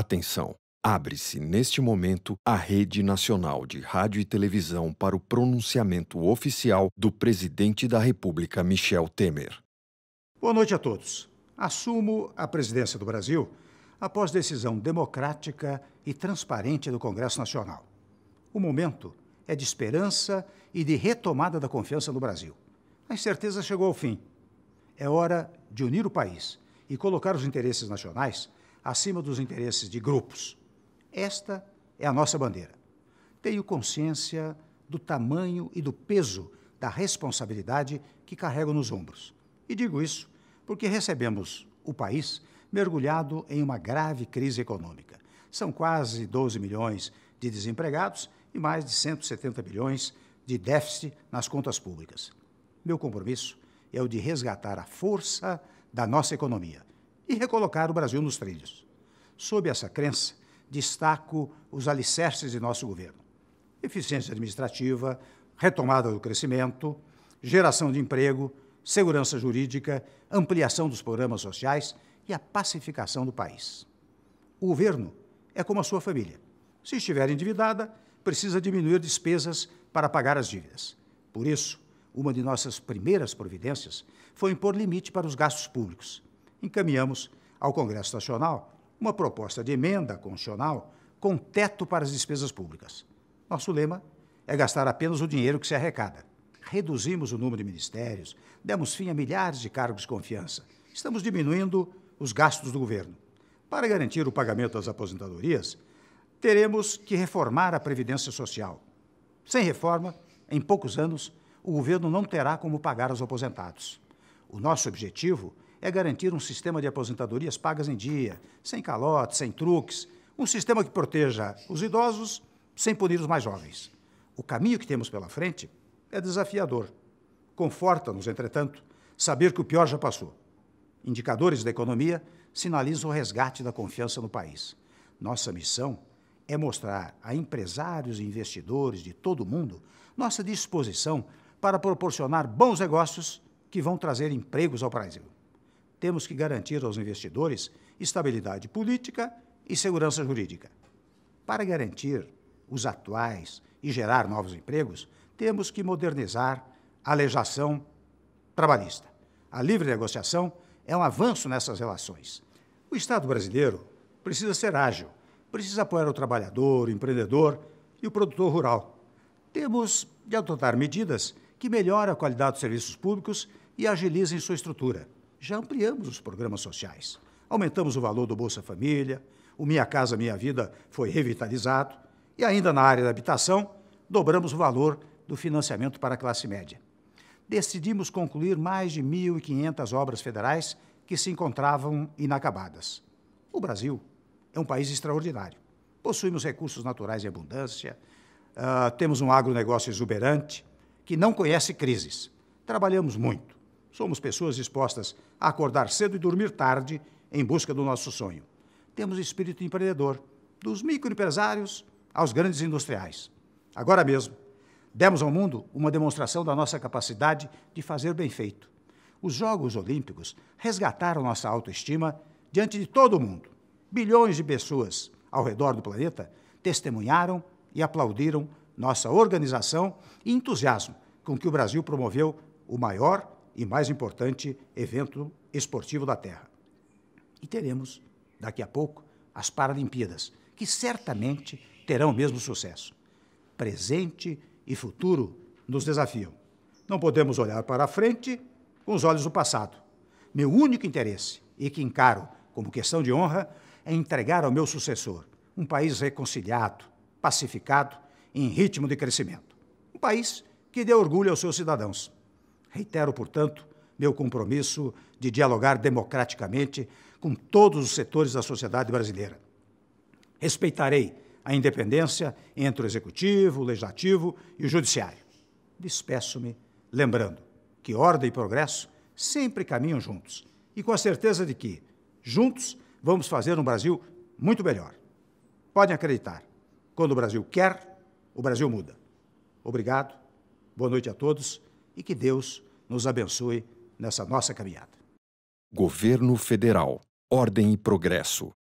Atenção! Abre-se neste momento a Rede Nacional de Rádio e Televisão para o pronunciamento oficial do presidente da República, Michel Temer. Boa noite a todos. Assumo a presidência do Brasil após decisão democrática e transparente do Congresso Nacional. O momento é de esperança e de retomada da confiança no Brasil. A incerteza chegou ao fim. É hora de unir o país e colocar os interesses nacionais acima dos interesses de grupos. Esta é a nossa bandeira. Tenho consciência do tamanho e do peso da responsabilidade que carrego nos ombros. E digo isso porque recebemos o país mergulhado em uma grave crise econômica. São quase 12 milhões de desempregados e mais de 170 bilhões de déficit nas contas públicas. Meu compromisso é o de resgatar a força da nossa economia, e recolocar o Brasil nos trilhos. Sob essa crença, destaco os alicerces de nosso governo: eficiência administrativa, retomada do crescimento, geração de emprego, segurança jurídica, ampliação dos programas sociais e a pacificação do país. O governo é como a sua família. Se estiver endividada, precisa diminuir despesas para pagar as dívidas. Por isso, uma de nossas primeiras providências foi impor limite para os gastos públicos, encaminhamos ao Congresso Nacional uma proposta de emenda constitucional com teto para as despesas públicas. Nosso lema é gastar apenas o dinheiro que se arrecada. Reduzimos o número de ministérios, demos fim a milhares de cargos de confiança. Estamos diminuindo os gastos do governo. Para garantir o pagamento das aposentadorias, teremos que reformar a Previdência Social. Sem reforma, em poucos anos, o governo não terá como pagar os aposentados. O nosso objetivo é é garantir um sistema de aposentadorias pagas em dia, sem calotes, sem truques, um sistema que proteja os idosos sem punir os mais jovens. O caminho que temos pela frente é desafiador. Conforta-nos, entretanto, saber que o pior já passou. Indicadores da economia sinalizam o resgate da confiança no país. Nossa missão é mostrar a empresários e investidores de todo o mundo nossa disposição para proporcionar bons negócios que vão trazer empregos ao Brasil temos que garantir aos investidores estabilidade política e segurança jurídica. Para garantir os atuais e gerar novos empregos, temos que modernizar a legislação trabalhista. A livre negociação é um avanço nessas relações. O Estado brasileiro precisa ser ágil, precisa apoiar o trabalhador, o empreendedor e o produtor rural. Temos de adotar medidas que melhorem a qualidade dos serviços públicos e agilizem sua estrutura já ampliamos os programas sociais. Aumentamos o valor do Bolsa Família, o Minha Casa Minha Vida foi revitalizado e, ainda na área da habitação, dobramos o valor do financiamento para a classe média. Decidimos concluir mais de 1.500 obras federais que se encontravam inacabadas. O Brasil é um país extraordinário. Possuímos recursos naturais em abundância, uh, temos um agronegócio exuberante que não conhece crises. Trabalhamos muito Somos pessoas dispostas a acordar cedo e dormir tarde em busca do nosso sonho. Temos espírito empreendedor, dos microempresários aos grandes industriais. Agora mesmo, demos ao mundo uma demonstração da nossa capacidade de fazer bem feito. Os Jogos Olímpicos resgataram nossa autoestima diante de todo o mundo. Bilhões de pessoas ao redor do planeta testemunharam e aplaudiram nossa organização e entusiasmo com que o Brasil promoveu o maior e mais importante evento esportivo da Terra. E teremos, daqui a pouco, as Paralimpíadas, que certamente terão o mesmo sucesso. Presente e futuro nos desafiam. Não podemos olhar para a frente com os olhos do passado. Meu único interesse, e que encaro como questão de honra, é entregar ao meu sucessor um país reconciliado, pacificado, em ritmo de crescimento. Um país que dê orgulho aos seus cidadãos Reitero, portanto, meu compromisso de dialogar democraticamente com todos os setores da sociedade brasileira. Respeitarei a independência entre o executivo, o legislativo e o judiciário. Despeço-me lembrando que ordem e progresso sempre caminham juntos e com a certeza de que, juntos, vamos fazer um Brasil muito melhor. Podem acreditar, quando o Brasil quer, o Brasil muda. Obrigado, boa noite a todos e que Deus nos abençoe nessa nossa caminhada. Governo Federal. Ordem e Progresso.